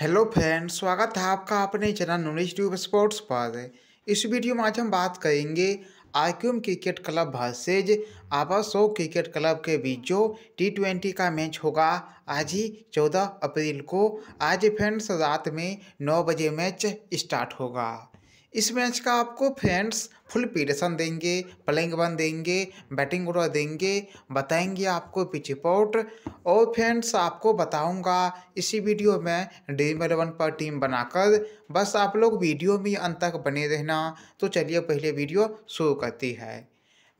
hello friends स्वागत है आपका अपने चैनल नॉलेज ट्यूब स्पोर्ट्स पर इस वीडियो में आज हम बात करेंगे आईक्यूम क्रिकेट क्लब भर्सेज आवासो क्रिकेट क्लब के बीच जो टी ट्वेंटी का मैच होगा आज ही चौदह अप्रैल को आज फ्रेंड्स रात में नौ बजे मैच स्टार्ट होगा इस मैच का आपको फ्रेंड्स फुल पीडेशन देंगे प्लेइंग वन देंगे बैटिंग ऑर्डर देंगे बताएंगे आपको पिच रिपोर्ट और फ्रेंड्स आपको बताऊंगा इसी वीडियो में ड्रीम इलेवन पर टीम बनाकर बस आप लोग वीडियो में अंत तक बने रहना तो चलिए पहले वीडियो शुरू करती है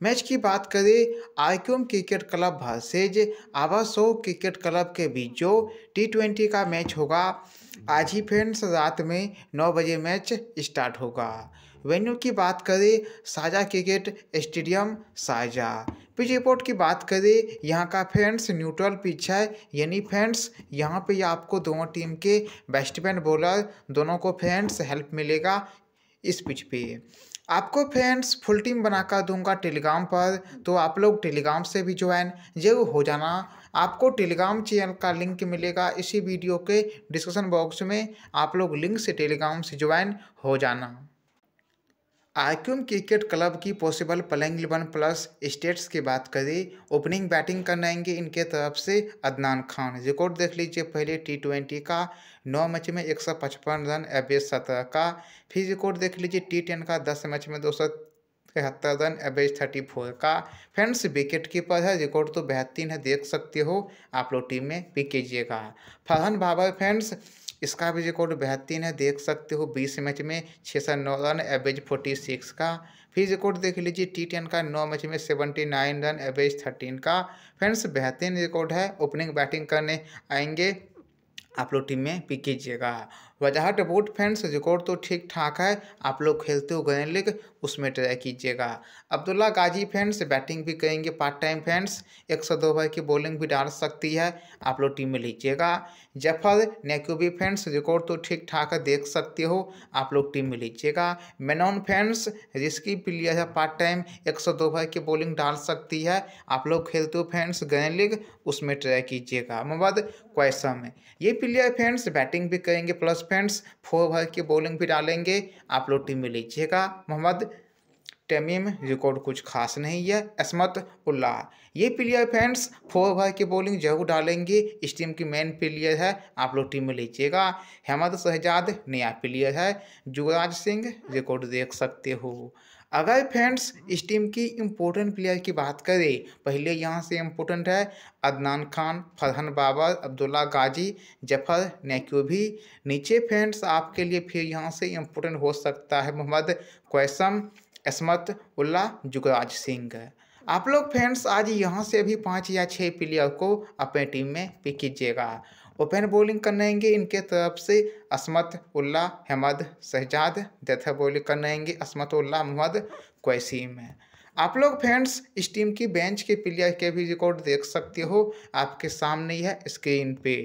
मैच की बात करें आईक्यूम क्रिकेट क्लब वर्सेज आवासो क्रिकेट क्लब के बीच जो टी ट्वेंटी का मैच होगा आज ही फ्रेंड्स रात में नौ बजे मैच स्टार्ट होगा वेन्यू की बात करें साजा क्रिकेट स्टेडियम साजा पिच रिपोर्ट की बात करें यहाँ का फैंस न्यूट्रल पिच है यानी फ्रेंड्स यहाँ पे आपको दोनों टीम के बैट्समैन बॉलर दोनों को फैंस हेल्प मिलेगा इस पिच पे आपको फ्रेंड्स फुल टीम बनाकर दूंगा टेलीग्राम पर तो आप लोग टेलीग्राम से भी ज्वाइन जरूर हो जाना आपको टेलीग्राम चैनल का लिंक मिलेगा इसी वीडियो के डिस्क्रिप्शन बॉक्स में आप लोग लिंक से टेलीग्राम से ज्वाइन हो जाना आईक्यूम क्रिकेट क्लब की possible playing eleven plus stats की बात करें ओपनिंग बैटिंग आएंगे इनके तरफ से अदनान खान रिकॉर्ड देख लीजिए पहले टी ट्वेंटी का नौ मैच में एक सौ पचपन रन एवरेज सत्रह का फिर रिकॉर्ड देख लीजिए टी टेन का दस मैच में दो सौ तिहत्तर रन एवरेज थर्टी फोर का फ्रेंड्स विकेट कीपर है रिकॉर्ड तो बेहतरीन है देख सकते हो आप लोग टीम में पिक कीजिएगा फरहन बाबर फ्रेंड्स इसका भी रिकॉर्ड बेहतरीन है देख सकते हो बीस मैच में छः सौ नौ रन एवरेज फोर्टी सिक्स का फिर रिकॉर्ड देख लीजिए टी टेन का नौ मैच में seventy nine run average thirteen का फ्रेंड्स बेहतरीन रिकॉर्ड है ओपनिंग बैटिंग करने आएंगे आप लोग टीम में पिक कीजिएगा वजाहट बोट फैंस रिकॉर्ड तो ठीक ठाक है आप लोग खेलते हो गए लीग उसमें ट्राई कीजिएगा अब्दुल्ला गाजी फैंस बैटिंग भी करेंगे पार्ट टाइम फैंस एक सौ दो ओवर की बॉलिंग भी डाल सकती है आप लोग टीम में लीजिएगा जफर नेक्यूबी फैंस रिकॉर्ड तो ठीक ठाक है देख सकते हो आप लोग टीम में लीजिएगा मेनॉन फैंस रिस्की प्लेयर है पार्ट टाइम एक सौ दो ओवर की बॉलिंग डाल सकती है आप लोग खेलते हो फैंस गए लीग उसमें ट्राई कीजिएगा मोहम्मद क्वेश्चन में ये प्लेयर फैंस बैटिंग भी करेंगे प्लस फ्रेंड्स फोर ओवर की बॉलिंग भी डालेंगे आप लोग टीम में लीजिएगा मोहम्मद टेमीम रिकॉर्ड कुछ खास नहीं है असमत उल्लाह ये प्लेयर फ्रेंड्स फोर ओवर की बॉलिंग जरूर डालेंगे इस टीम की मेन प्लेयर है आप लोग टीम में लीजिएगा हेमद शहजाद नया प्लेयर है युवराज सिंह रिकॉर्ड देख सकते हो अगर फ्रेंड्स इस टीम की इम्पोर्टेंट प्लेयर की बात करें पहले यहाँ से इम्पोर्टेंट है अदनान खान फरहन बाबर अब्दुल्ला गाजी जफर नेक्यूबी नीचे फ्रेंड्स आपके लिए फिर यहाँ से इम्पोर्टेंट हो सकता है मोहम्मद क्वैसम असमत उल्ला जुगराज सिंह आप लोग फ्रेंड्स आज यहाँ से भी पाँच या छः प्लेयर को अपने टीम में पिक कीजिएगा ओपन बॉलिंग आएंगे इनके तरफ से असमत उल्ला हमद शहजाद डेथा बॉलिंग आएंगे असमत उल्ला मोहम्मद क्वैसीम है आप लोग फ्रेंड्स इस टीम की बेंच के प्लेयर के भी रिकॉर्ड देख सकते हो आपके सामने यह है स्क्रीन पे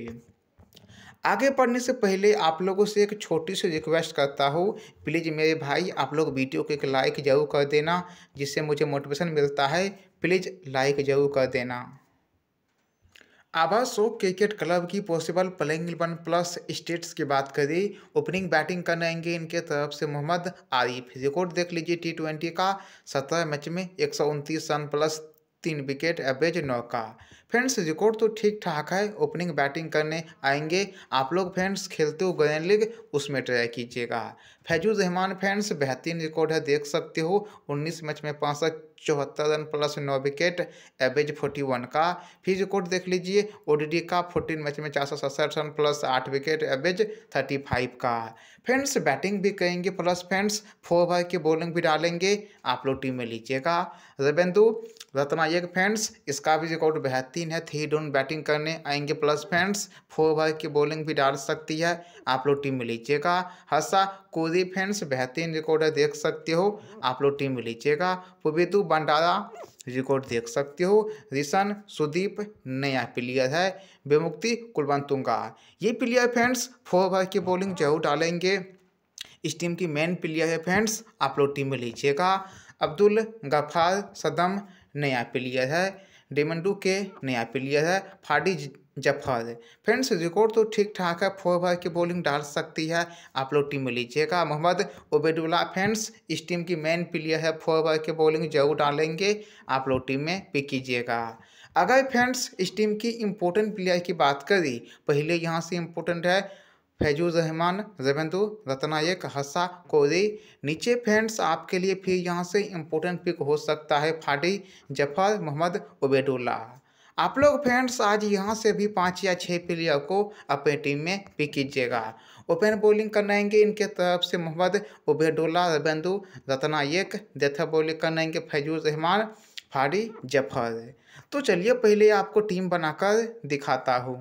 आगे पढ़ने से पहले आप लोगों से एक छोटी सी रिक्वेस्ट करता हूँ प्लीज़ मेरे भाई आप लोग वीडियो को एक लाइक जरूर कर देना जिससे मुझे मोटिवेशन मिलता है प्लीज़ लाइक जरूर कर देना आभा शो क्रिकेट क्लब की possible playing eleven plus stats की बात करें ओपनिंग बैटिंग करने आएंगे इनके तरफ से मोहम्मद आरिफ रिकॉर्ड देख लीजिए टी ट्वेंटी का सत्रह मैच में एक सौ उनतीस रन प्लस तीन विकेट एवरेज नौ का फ्रेंड्स रिकॉर्ड तो ठीक ठाक है ओपनिंग बैटिंग करने आएंगे आप लोग फ्रेंड्स खेलते हो गयन लीग उसमें ट्राई कीजिएगा फैजुर रहमान फ्रेंड्स बेहतरीन रिकॉर्ड है देख सकते हो उन्नीस मैच में पाँच सौ चौहत्तर रन प्लस नौ विकेट एवरेज फोर्टी वन का फिर रिकॉर्ड देख लीजिए ओडीडी का फोर्टीन मैच में चार सौ सड़सठ रन प्लस आठ विकेट एवरेज थर्टी फाइव का फ्रेंड्स बैटिंग भी करेंगे प्लस फ्रेंड्स फोर ओवर की बॉलिंग भी डालेंगे आप लोग टीम में लीजिएगा रविंदु रत्नायक फ्रेंड्स इसका भी रिकॉर्ड बेहतर तीन है थ्री डाउन बैटिंग करने आएंगे प्लस फैंस फोर ओवर की बॉलिंग भी डाल सकती है आप लोग टीम में लीजिएगा हसा कोदी फैंस बेहतरीन रिकॉर्ड है देख सकते हो आप लोग टीम में लीजिएगा पुबेतु भंडारा रिकॉर्ड देख सकते हो रिशन सुदीप नया प्लेयर है बेमुक्ति कुलवंतुंगा ये प्लेयर फ्रेंड्स फोर ओवर की बॉलिंग जरूर डालेंगे इस टीम की मेन प्लेयर है फ्रेंड्स आप लोग टीम में लीजिएगा अब्दुल गफार सदम नया प्लेयर है डेमंडू के ने प्लेयर लिया है फाडी जफर फ्रेंड्स रिकॉर्ड तो ठीक ठाक है फोर ओवर की बॉलिंग डाल सकती है आप लोग टीम में लीजिएगा मोहम्मद ओबेडुल्ला फ्रेंड्स इस टीम की मेन प्लेयर है फोर ओवर की बॉलिंग जरूर डालेंगे आप लोग टीम में पिक कीजिएगा अगर फ्रेंड्स इस टीम की इम्पोर्टेंट प्लेयर की बात करी पहले यहाँ से इम्पोर्टेंट है रहमान जबंतु रत्नायक हसा कोरी नीचे फ्रेंड्स आपके लिए फिर यहाँ से इम्पोर्टेंट पिक हो सकता है फाडी जफर मोहम्मद उबेदुल्ला आप लोग फ्रेंड्स आज यहाँ से भी पाँच या छः प्लेयर को अपने टीम में पिक कीजिएगा ओपन बॉलिंग करनाएंगे इनके तरफ से मोहम्मद उबेदुल्ला रबेंदु रत्नायक डेथ बॉलिंग करनाएंगे फैजूज रहमान फाडी जफर तो चलिए पहले आपको टीम बनाकर दिखाता हूँ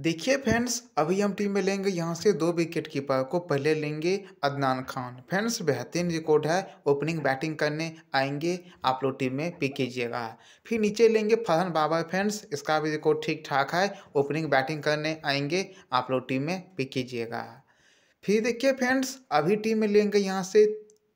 देखिए फ्रेंड्स अभी हम टीम में लेंगे यहाँ से दो विकेट कीपर को पहले लेंगे अदनान खान फ्रेंड्स बेहतरीन रिकॉर्ड है ओपनिंग बैटिंग करने आएंगे आप लोग टीम में पिक कीजिएगा फिर नीचे लेंगे फरहन बाबा फ्रेंड्स इसका भी रिकॉर्ड ठीक ठाक है ओपनिंग बैटिंग करने आएंगे आप लोग टीम में पिक कीजिएगा फिर देखिए फ्रेंड्स अभी टीम में लेंगे यहाँ से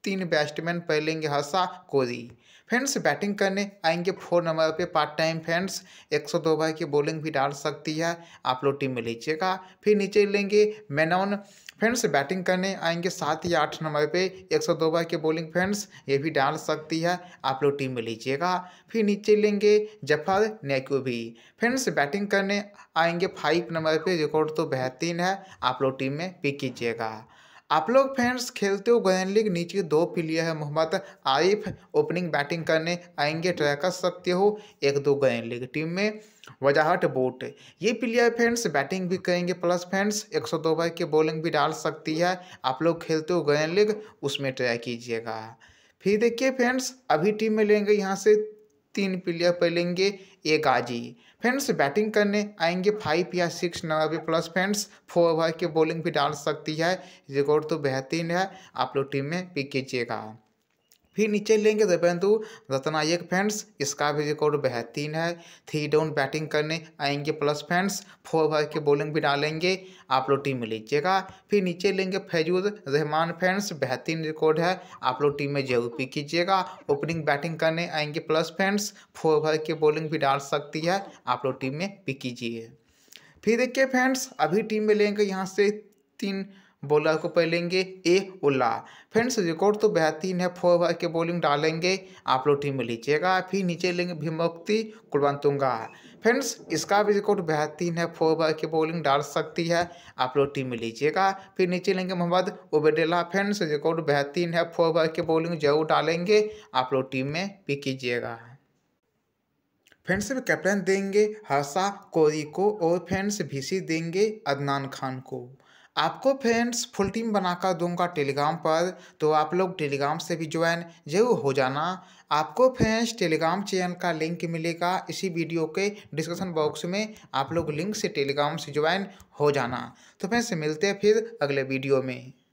तीन बैट्समैन पहले लेंगे हर्षा कोरी फ्रेंड्स बैटिंग करने आएंगे फोर नंबर पे पार्ट टाइम फ्रेंड्स एक सौ दो ओवर की बॉलिंग भी डाल सकती है आप लोग टीम में लीजिएगा फिर नीचे लेंगे मेनॉन फ्रेंड्स बैटिंग करने आएंगे सात या आठ नंबर पे एक सौ दो ओवर की बॉलिंग फ्रेंड्स ये भी डाल सकती है आप लोग टीम में लीजिएगा फिर नीचे लेंगे जफर नेक्यू भी फ्रेंड्स बैटिंग करने आएंगे फाइव नंबर पर रिकॉर्ड तो बेहतरीन है आप लोग टीम में पिक कीजिएगा आप लोग फ्रेंड्स खेलते हो गोयन लीग नीचे दो प्लेयर है मोहम्मद आरिफ ओपनिंग बैटिंग करने आएंगे ट्राई कर सकते हो एक दो गोयन लीग टीम में वजाहट बोट ये प्लेयर फ्रेंड्स बैटिंग भी करेंगे प्लस फ्रेंड्स 102 बाई की बॉलिंग भी डाल सकती है आप लोग खेलते हो गोयन लीग उसमें ट्राई कीजिएगा फिर देखिए फ्रेंड्स अभी टीम में लेंगे यहाँ से तीन प्लेयर पर लेंगे एक आजी फ्रेंड्स बैटिंग करने आएंगे फाइव या सिक्स नब्बे प्लस फ्रेंड्स फोर ओवर की बॉलिंग भी डाल सकती है रिकॉर्ड तो बेहतरीन है आप लोग टीम में पिक कीजिएगा फिर नीचे लेंगे देवेंदु रत्नायक फैंस इसका भी रिकॉर्ड बेहतरीन है थ्री डाउन बैटिंग करने आएंगे प्लस फैंस फोर ओवर की बॉलिंग भी डालेंगे आप लोग टीम में लीजिएगा फिर नीचे लेंगे फैजूर रहमान फैंस बेहतरीन रिकॉर्ड है आप लोग टीम में जरूर पिक कीजिएगा ओपनिंग बैटिंग करने आएंगे प्लस फैंस फोर ओवर की बॉलिंग भी डाल सकती है आप लोग टीम में पिक कीजिए फिर देखिए फैंस अभी टीम में लेंगे यहाँ से तीन बॉलर को पहलेंगे ए ओला फ्रेंड्स रिकॉर्ड तो बेहतरीन है फोर ओवर के बॉलिंग डालेंगे आप लोग टीम में लीजिएगा फिर नीचे लेंगे भीमोक्ति कुलवंतुंगा फ्रेंड्स इसका भी रिकॉर्ड बेहतरीन है फोर ओवर की बॉलिंग डाल सकती है आप लोग टीम में लीजिएगा फिर नीचे लेंगे मोहम्मद ओबेडेला फ्रेंड्स रिकॉर्ड बेहतरीन है फोर ओवर की बॉलिंग जरूर डालेंगे आप लोग टीम में भी कीजिएगा फ्रेंड्स भी कैप्टन देंगे हर्षा कोरी को और फ्रेंड्स भीसी देंगे अदनान खान को आपको फ्रेंड्स फुल टीम बनाकर दूंगा टेलीग्राम पर तो आप लोग टेलीग्राम से भी ज्वाइन जरूर हो जाना आपको फ्रेंड्स टेलीग्राम चैनल का लिंक मिलेगा इसी वीडियो के डिस्क्रिप्शन बॉक्स में आप लोग लिंक से टेलीग्राम से ज्वाइन हो जाना तो फ्रेंड्स मिलते हैं फिर अगले वीडियो में